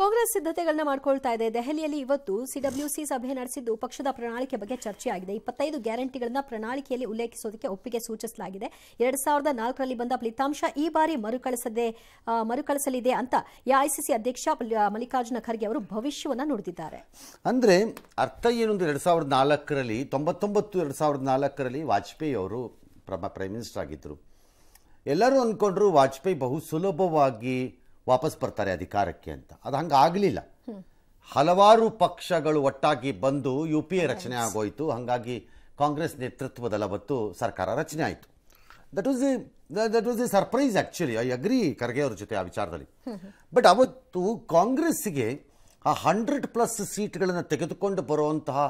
ಕಾಂಗ್ರೆಸ್ ಸಿದ್ಧತೆಗಳನ್ನ ಮಾಡಿಕೊಳ್ತಾ ಇದೆ ದೆಹಲಿಯಲ್ಲಿ ಇವತ್ತು ಸಿಡಬ್ಲ್ಯೂಸಿ ಸಭೆ ನಡೆಸಿದ್ದು ಪಕ್ಷದ ಪ್ರಣಾಳಿಕೆ ಬಗ್ಗೆ ಚರ್ಚೆಯಾಗಿದೆ ಇಪ್ಪತ್ತೈದು ಗ್ಯಾರಂಟಿಗಳನ್ನು ಪ್ರಣಾಳಿಕೆಯಲ್ಲಿ ಉಲ್ಲೇಖಿಸೋದಕ್ಕೆ ಒಪ್ಪಿಗೆ ಸೂಚಿಸಲಾಗಿದೆ ಎರಡ್ ಸಾವಿರದ ನಾಲ್ಕರಲ್ಲಿ ಬಂದ ಫಲಿತಾಂಶ ಈ ಬಾರಿ ಮರುಕಳಿಸದೆ ಮರುಕಳಿಸಲಿದೆ ಅಂತ ಎಐಸಿಸಿ ಅಧ್ಯಕ್ಷ ಮಲ್ಲಿಕಾರ್ಜುನ ಖರ್ಗೆ ಅವರು ಭವಿಷ್ಯವನ್ನು ನುಡಿದಿದ್ದಾರೆ ಅಂದ್ರೆ ಅರ್ಥ ಏನು ಅಂದ್ರೆ ಎರಡ್ ಸಾವಿರದ ನಾಲ್ಕರಲ್ಲಿ ತೊಂಬತ್ತೊಂಬತ್ತು ಎರಡ್ ಸಾವಿರದ ನಾಲ್ಕರಲ್ಲಿ ವಾಜಪೇಯಿ ಅವರು ಪ್ರೈಮ್ ಮಿನಿಸ್ಟರ್ ಆಗಿದ್ದರು ಎಲ್ಲರೂ ಅಂದ್ಕೊಂಡ್ರು ವಾಜಪೇಯಿ ಬಹು ಸುಲಭವಾಗಿ ವಾಪಸ್ ಬರ್ತಾರೆ ಅಧಿಕಾರಕ್ಕೆ ಅಂತ ಅದು ಹಂಗೆ ಆಗಲಿಲ್ಲ ಹಲವಾರು ಪಕ್ಷಗಳು ಒಟ್ಟಾಗಿ ಬಂದು ಯು ಪಿ ಎ ರಚನೆ ಆಗೋಯಿತು ಹಾಗಾಗಿ ಕಾಂಗ್ರೆಸ್ ನೇತೃತ್ವದಲ್ಲಿ ಅವತ್ತು ಸರ್ಕಾರ ರಚನೆ ಆಯಿತು that was a that was a surprise actually I agree Kharge ಅವ್ರ ಜೊತೆ ಆ ವಿಚಾರದಲ್ಲಿ ಬಟ್ ಅವತ್ತು ಕಾಂಗ್ರೆಸ್ಸಿಗೆ ಆ ಹಂಡ್ರೆಡ್ ಪ್ಲಸ್ ಸೀಟ್ಗಳನ್ನು ತೆಗೆದುಕೊಂಡು ಬರುವಂತಹ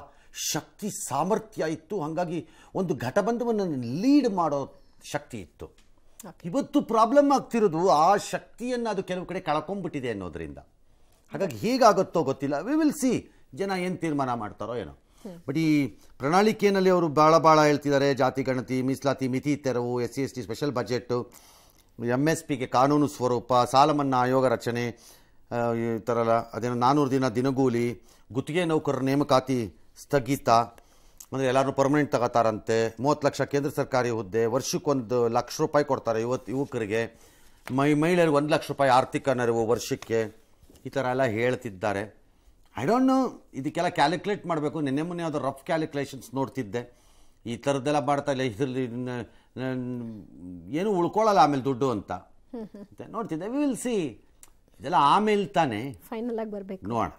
ಶಕ್ತಿ ಸಾಮರ್ಥ್ಯ ಇತ್ತು ಹಾಗಾಗಿ ಒಂದು ಘಟಬಂಧವನ್ನು ಲೀಡ್ ಮಾಡೋ ಶಕ್ತಿ ಇತ್ತು ಇವತ್ತು ಪ್ರಾಬ್ಲಮ್ ಆಗ್ತಿರೋದು ಆ ಶಕ್ತಿಯನ್ನು ಅದು ಕೆಲವು ಕಡೆ ಕಳ್ಕೊಂಡ್ಬಿಟ್ಟಿದೆ ಅನ್ನೋದ್ರಿಂದ ಹಾಗಾಗಿ ಹೇಗಾಗುತ್ತೋ ಗೊತ್ತಿಲ್ಲ ವಿ ವಿಲ್ ಸಿ ಜನ ಏನು ತೀರ್ಮಾನ ಮಾಡ್ತಾರೋ ಏನೋ ಬಟ್ ಈ ಪ್ರಣಾಳಿಕೆಯಲ್ಲಿ ಅವರು ಭಾಳ ಭಾಳ ಹೇಳ್ತಿದ್ದಾರೆ ಜಾತಿ ಗಣತಿ ಮೀಸಲಾತಿ ಮಿತಿ ತೆರವು S C S T special budget M S ಪಿಗೆ ಕಾನೂನು ಸ್ವರೂಪ ಸಾಲ ಮನ್ನಾ ಆಯೋಗ ರಚನೆ ಈ ಥರ ಅದೇನೋ ನಾನ್ನೂರು ದಿನ ದಿನಗೂಲಿ ಗುತ್ತಿಗೆ ನೌಕರರ ನೇಮಕಾತಿ ಸ್ಥಗಿತ ಅಂದರೆ ಎಲ್ಲರೂ ಪರ್ಮನೆಂಟ್ ತಗೋತಾರಂತೆ ಮೂವತ್ತು ಲಕ್ಷ ಕೇಂದ್ರ ಸರ್ಕಾರಿ ಹುದ್ದೆ ವರ್ಷಕ್ಕೊಂದು ಲಕ್ಷ ರೂಪಾಯಿ ಕೊಡ್ತಾರೆ ಇವತ್ತು ಯುವಕರಿಗೆ ಮೈ ಮಹಿಳೆಯರಿಗೆ ಒಂದು ಲಕ್ಷ ರೂಪಾಯಿ ಆರ್ಥಿಕ ನೆರವು ವರ್ಷಕ್ಕೆ ಈ ಥರ ಎಲ್ಲ ಹೇಳ್ತಿದ್ದಾರೆ ಐ ಡೋಂಟ್ ನೋ ಇದಕ್ಕೆಲ್ಲ ಕ್ಯಾಲ್ಕುಲೇಟ್ ಮಾಡಬೇಕು ನಿನ್ನೆ ಮೊನ್ನೆ ಯಾವುದೋ ರಫ್ ಕ್ಯಾಲ್ಕುಲೇಷನ್ಸ್ ನೋಡ್ತಿದ್ದೆ ಈ ಥರದ್ದೆಲ್ಲ ಮಾಡ್ತಾ ಇಲ್ಲ ಇದರಲ್ಲಿ ಏನು ಉಳ್ಕೊಳ್ಳಲ್ಲ ಆಮೇಲೆ ದುಡ್ಡು ಅಂತ ನೋಡ್ತಿದ್ದೆ ವಿಲ್ ಸಿ ಇದೆಲ್ಲ ಆಮೇಲೆ ತಾನೇ ಫೈನಲ್ ಆಗಿ ಬರಬೇಕು ನೋಡೋಣ